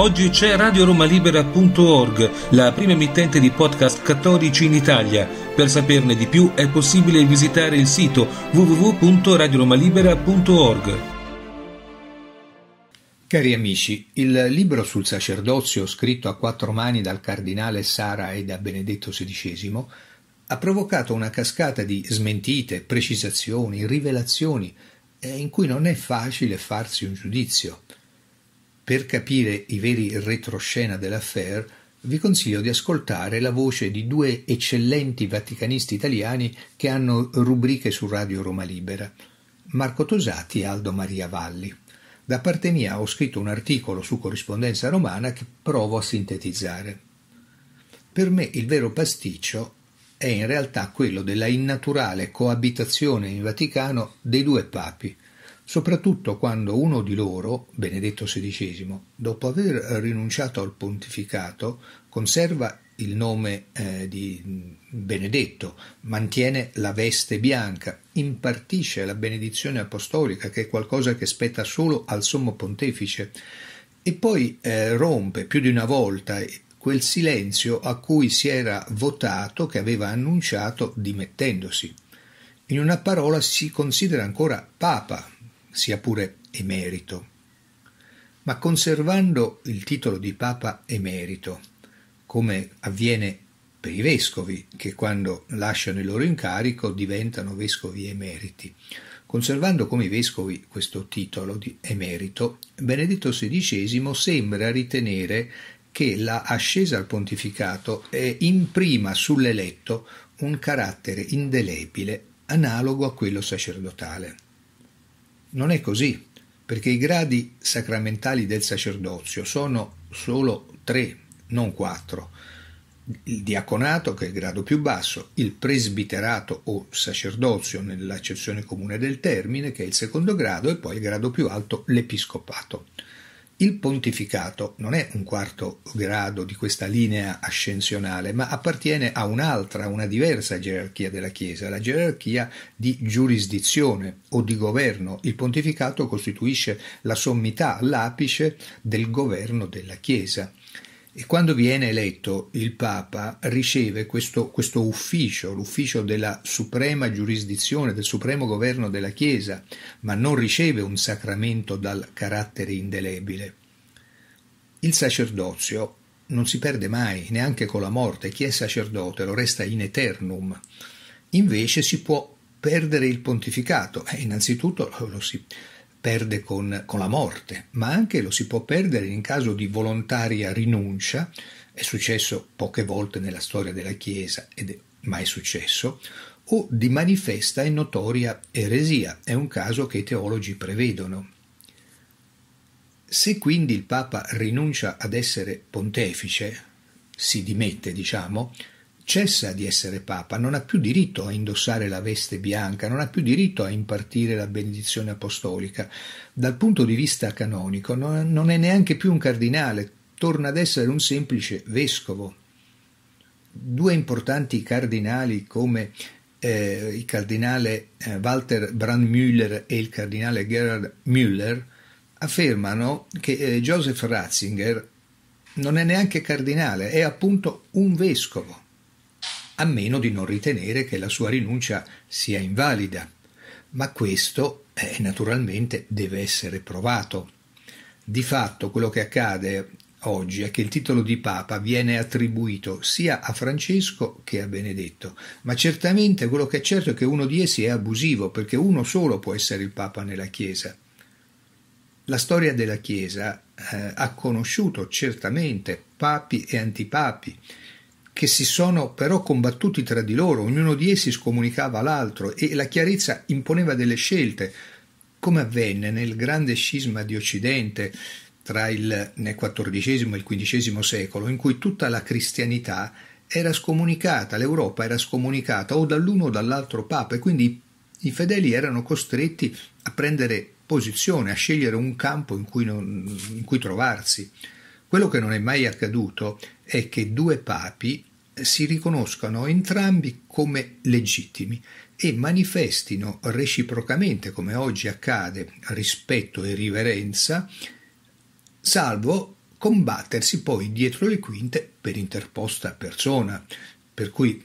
Oggi c'è radioromalibera.org, la prima emittente di podcast cattolici in Italia. Per saperne di più è possibile visitare il sito www.radioromalibera.org. Cari amici, il libro sul sacerdozio scritto a quattro mani dal cardinale Sara e da Benedetto XVI ha provocato una cascata di smentite, precisazioni, rivelazioni, eh, in cui non è facile farsi un giudizio. Per capire i veri retroscena dell'affair, vi consiglio di ascoltare la voce di due eccellenti vaticanisti italiani che hanno rubriche su Radio Roma Libera, Marco Tosati e Aldo Maria Valli. Da parte mia ho scritto un articolo su corrispondenza romana che provo a sintetizzare. Per me il vero pasticcio è in realtà quello della innaturale coabitazione in Vaticano dei due papi – soprattutto quando uno di loro, Benedetto XVI, dopo aver rinunciato al pontificato, conserva il nome eh, di Benedetto, mantiene la veste bianca, impartisce la benedizione apostolica, che è qualcosa che spetta solo al sommo pontefice, e poi eh, rompe più di una volta quel silenzio a cui si era votato, che aveva annunciato dimettendosi. In una parola si considera ancora Papa, sia pure emerito, ma conservando il titolo di Papa emerito, come avviene per i vescovi che quando lasciano il loro incarico diventano vescovi emeriti. Conservando come i vescovi questo titolo di emerito, Benedetto XVI sembra ritenere che la ascesa al pontificato è imprima sull'eletto un carattere indelebile analogo a quello sacerdotale. Non è così, perché i gradi sacramentali del sacerdozio sono solo tre, non quattro. Il diaconato, che è il grado più basso, il presbiterato o sacerdozio nell'accezione comune del termine, che è il secondo grado, e poi il grado più alto, l'episcopato. Il pontificato non è un quarto grado di questa linea ascensionale, ma appartiene a un'altra, una diversa gerarchia della Chiesa, la gerarchia di giurisdizione o di governo. Il pontificato costituisce la sommità, l'apice del governo della Chiesa. E quando viene eletto il Papa riceve questo, questo ufficio, l'ufficio della suprema giurisdizione, del supremo governo della Chiesa, ma non riceve un sacramento dal carattere indelebile. Il sacerdozio non si perde mai, neanche con la morte, chi è sacerdote lo resta in eternum. Invece si può perdere il pontificato, eh, innanzitutto lo si, perde con, con la morte, ma anche lo si può perdere in caso di volontaria rinuncia, è successo poche volte nella storia della Chiesa ed è mai successo, o di manifesta e notoria eresia, è un caso che i teologi prevedono. Se quindi il Papa rinuncia ad essere pontefice, si dimette, diciamo, cessa di essere Papa, non ha più diritto a indossare la veste bianca, non ha più diritto a impartire la benedizione apostolica. Dal punto di vista canonico non, non è neanche più un cardinale, torna ad essere un semplice vescovo. Due importanti cardinali come eh, il cardinale eh, Walter Brandmüller e il cardinale Gerhard Müller affermano che eh, Joseph Ratzinger non è neanche cardinale, è appunto un vescovo a meno di non ritenere che la sua rinuncia sia invalida. Ma questo, eh, naturalmente, deve essere provato. Di fatto, quello che accade oggi è che il titolo di Papa viene attribuito sia a Francesco che a Benedetto, ma certamente quello che è certo è che uno di essi è abusivo, perché uno solo può essere il Papa nella Chiesa. La storia della Chiesa eh, ha conosciuto certamente papi e antipapi, che si sono però combattuti tra di loro, ognuno di essi scomunicava l'altro e la chiarezza imponeva delle scelte, come avvenne nel grande scisma di Occidente tra il XIV e il XV secolo, in cui tutta la cristianità era scomunicata, l'Europa era scomunicata o dall'uno o dall'altro papa e quindi i fedeli erano costretti a prendere posizione, a scegliere un campo in cui, non, in cui trovarsi. Quello che non è mai accaduto è che due papi si riconoscano entrambi come legittimi e manifestino reciprocamente, come oggi accade, rispetto e riverenza, salvo combattersi poi dietro le quinte per interposta persona. Per cui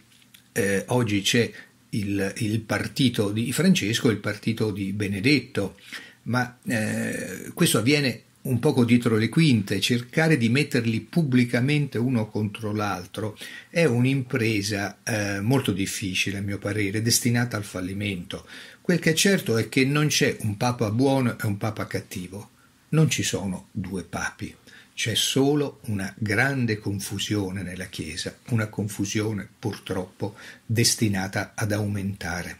eh, oggi c'è il, il, partito di Francesco e il partito di Benedetto, ma eh, questo avviene un poco dietro le quinte, cercare di metterli pubblicamente uno contro l'altro è un'impresa eh, molto difficile, a mio parere, destinata al fallimento. Quel che è certo è che non c'è un papa buono e un papa cattivo, non ci sono due papi, c'è solo una grande confusione nella Chiesa, una confusione purtroppo destinata ad aumentare.